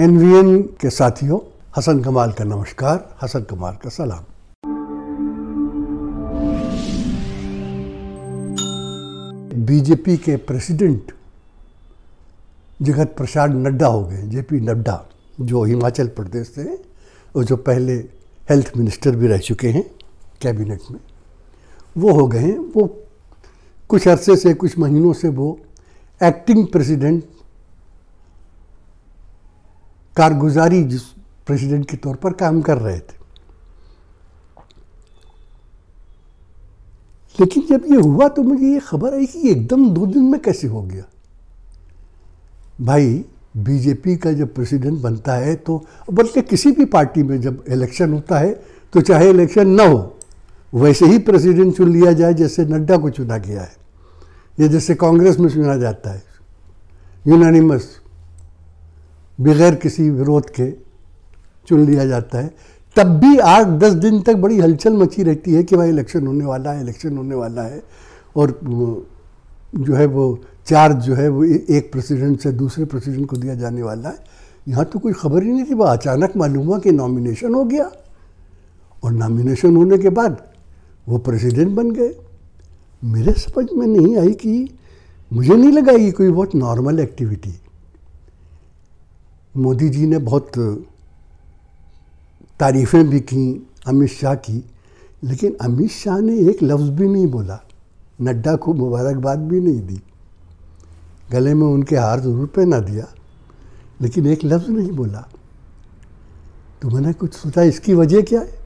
N के साथियों हसन कमाल का नमस्कार हसन कमाल का सलाम बीजेपी के प्रेसिडेंट जगत प्रसाद नड्डा हो गए जेपी नड्डा जो हिमाचल प्रदेश से और जो पहले हेल्थ मिनिस्टर भी रह चुके हैं कैबिनेट में वो हो गए हैं वो कुछ अरसे से कुछ महीनों से वो एक्टिंग प्रेसिडेंट कारगुजारी जिस प्रेसिडेंट के तौर पर काम कर रहे थे लेकिन जब ये हुआ तो मुझे ये खबर आई कि एकदम दो दिन में कैसे हो गया भाई बीजेपी का जब प्रेसिडेंट बनता है तो बल्कि किसी भी पार्टी में जब इलेक्शन होता है तो चाहे इलेक्शन ना हो वैसे ही प्रेसिडेंट चुन लिया जाए जैसे नड्डा को चुना गया है या जैसे कांग्रेस में चुना जाता है यूनानिमस बगैर किसी विरोध के चुन लिया जाता है तब भी आठ दस दिन तक बड़ी हलचल मची रहती है कि भाई इलेक्शन होने वाला है इलेक्शन होने वाला है और जो है वो चार्ज जो है वो एक प्रेसिडेंट से दूसरे प्रेसिडेंट को दिया जाने वाला है यहाँ तो कोई खबर ही नहीं थी वह अचानक मालूम हुआ कि नॉमिनेशन हो गया और नॉमिनेशन होने के बाद वो प्रेसिडेंट बन गए मेरे समझ में नहीं आई कि मुझे नहीं लगा ये कोई बहुत नॉर्मल एक्टिविटी मोदी जी ने बहुत तारीफ़ें भी की अमित शाह की लेकिन अमित शाह ने एक लफ्ज़ भी नहीं बोला नड्डा को मुबारकबाद भी नहीं दी गले में उनके हार ज़रूर पहना दिया लेकिन एक लफ्ज़ नहीं बोला तो मैंने कुछ सोचा इसकी वजह क्या है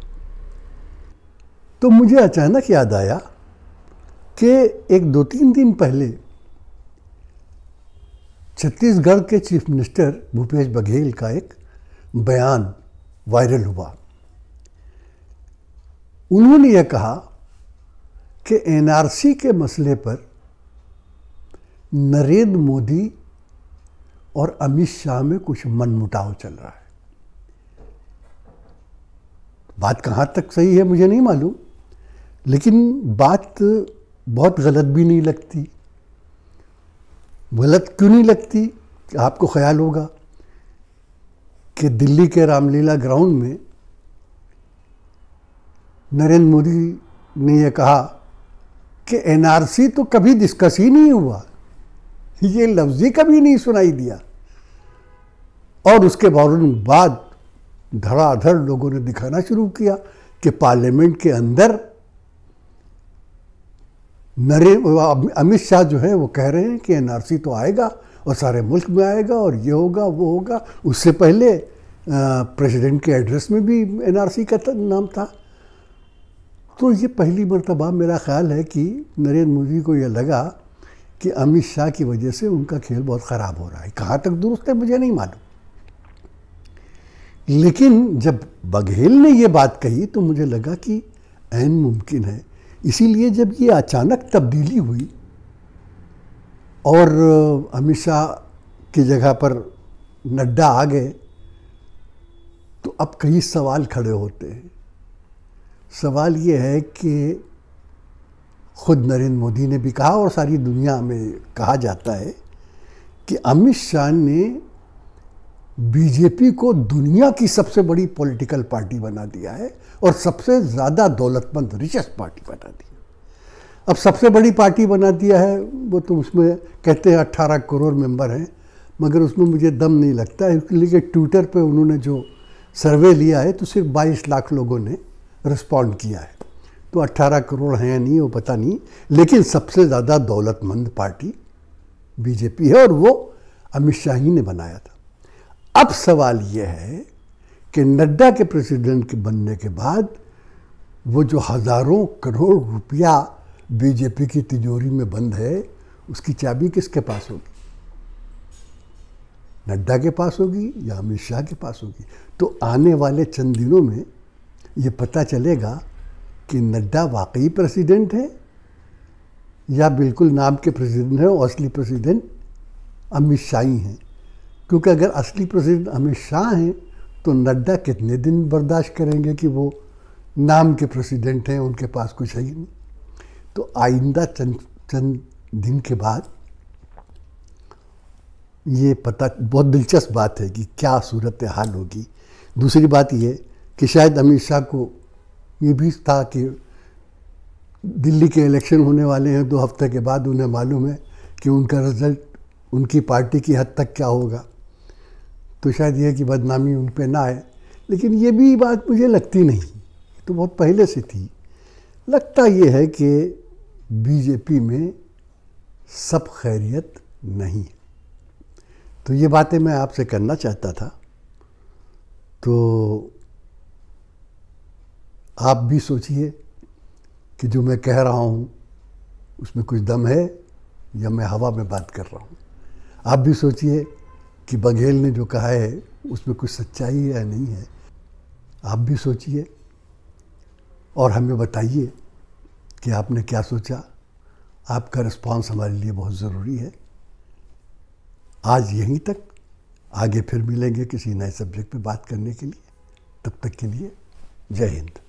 तो मुझे अचानक याद आया कि एक दो तीन दिन पहले छत्तीसगढ़ के चीफ मिनिस्टर भूपेश बघेल का एक बयान वायरल हुआ उन्होंने यह कहा कि एनआरसी के मसले पर नरेंद्र मोदी और अमित शाह में कुछ मनमुटाव चल रहा है बात कहाँ तक सही है मुझे नहीं मालूम लेकिन बात बहुत गलत भी नहीं लगती गलत क्यों नहीं लगती आपको ख्याल होगा कि दिल्ली के रामलीला ग्राउंड में नरेंद्र मोदी ने यह कहा कि एनआरसी तो कभी डिस्कस ही नहीं हुआ ये लफ्ज़ ही कभी नहीं सुनाई दिया और उसके बाद धड़ाधड़ लोगों ने दिखाना शुरू किया कि पार्लियामेंट के अंदर नरे अमित शाह जो है वो कह रहे हैं कि एन तो आएगा और सारे मुल्क में आएगा और ये होगा वो होगा उससे पहले प्रेसिडेंट के एड्रेस में भी एनआरसी का नाम था तो ये पहली मरतबा मेरा ख्याल है कि नरेंद्र मोदी को यह लगा कि अमित शाह की वजह से उनका खेल बहुत ख़राब हो रहा है कहाँ तक दुरुस्त है मुझे नहीं मालूम लेकिन जब बघेल ने ये बात कही तो मुझे लगा कि एन मुमकिन है इसीलिए जब ये अचानक तब्दीली हुई और अमित शाह की जगह पर नड्डा आ गए तो अब कई सवाल खड़े होते हैं सवाल ये है कि खुद नरेंद्र मोदी ने भी कहा और सारी दुनिया में कहा जाता है कि अमित शाह ने बीजेपी को दुनिया की सबसे बड़ी पॉलिटिकल पार्टी बना दिया है और सबसे ज़्यादा दौलतमंद रिचेस्ट पार्टी बना दी अब सबसे बड़ी पार्टी बना दिया है वो तो उसमें कहते हैं अट्ठारह करोड़ मेंबर हैं मगर उसमें मुझे दम नहीं लगता है इसलिए ट्विटर पे उन्होंने जो सर्वे लिया है तो सिर्फ बाईस लाख लोगों ने रिस्पॉन्ड किया है तो अट्ठारह करोड़ हैं या नहीं वो पता नहीं लेकिन सबसे ज़्यादा दौलतमंद पार्टी बीजेपी है और वो अमित शाह ही ने बनाया था अब सवाल ये है कि नड्डा के प्रेसिडेंट के बनने के बाद वो जो हज़ारों करोड़ रुपया बीजेपी की तिजोरी में बंद है उसकी चाबी किसके पास होगी नड्डा के पास होगी या अमित शाह के पास होगी तो आने वाले चंद दिनों में ये पता चलेगा कि नड्डा वाकई प्रेसिडेंट है या बिल्कुल नाम के प्रेसिडेंट है और असली प्रेसिडेंट अमित शाह ही हैं क्योंकि अगर असली प्रेसिडेंट अमित शाह हैं तो नड्डा कितने दिन बर्दाश्त करेंगे कि वो नाम के प्रेसिडेंट हैं उनके पास कुछ है ही नहीं तो आइंदा चंद चंद दिन के बाद ये पता बहुत दिलचस्प बात है कि क्या सूरत हाल होगी दूसरी बात ये कि शायद अमित शाह को ये भी था कि दिल्ली के इलेक्शन होने वाले हैं दो हफ्ते के बाद उन्हें मालूम है कि उनका रिज़ल्ट उनकी पार्टी की हद तक क्या होगा तो शायद यह कि बदनामी उन पर ना आए लेकिन ये भी बात मुझे लगती नहीं तो बहुत पहले से थी लगता ये है कि बीजेपी में सब खैरियत नहीं है तो ये बातें मैं आपसे करना चाहता था तो आप भी सोचिए कि जो मैं कह रहा हूँ उसमें कुछ दम है या मैं हवा में बात कर रहा हूँ आप भी सोचिए कि बघेल ने जो कहा है उसमें कुछ सच्चाई है या नहीं है आप भी सोचिए और हमें बताइए कि आपने क्या सोचा आपका रिस्पॉन्स हमारे लिए बहुत ज़रूरी है आज यहीं तक आगे फिर मिलेंगे किसी नए सब्जेक्ट पे बात करने के लिए तब तक के लिए जय हिंद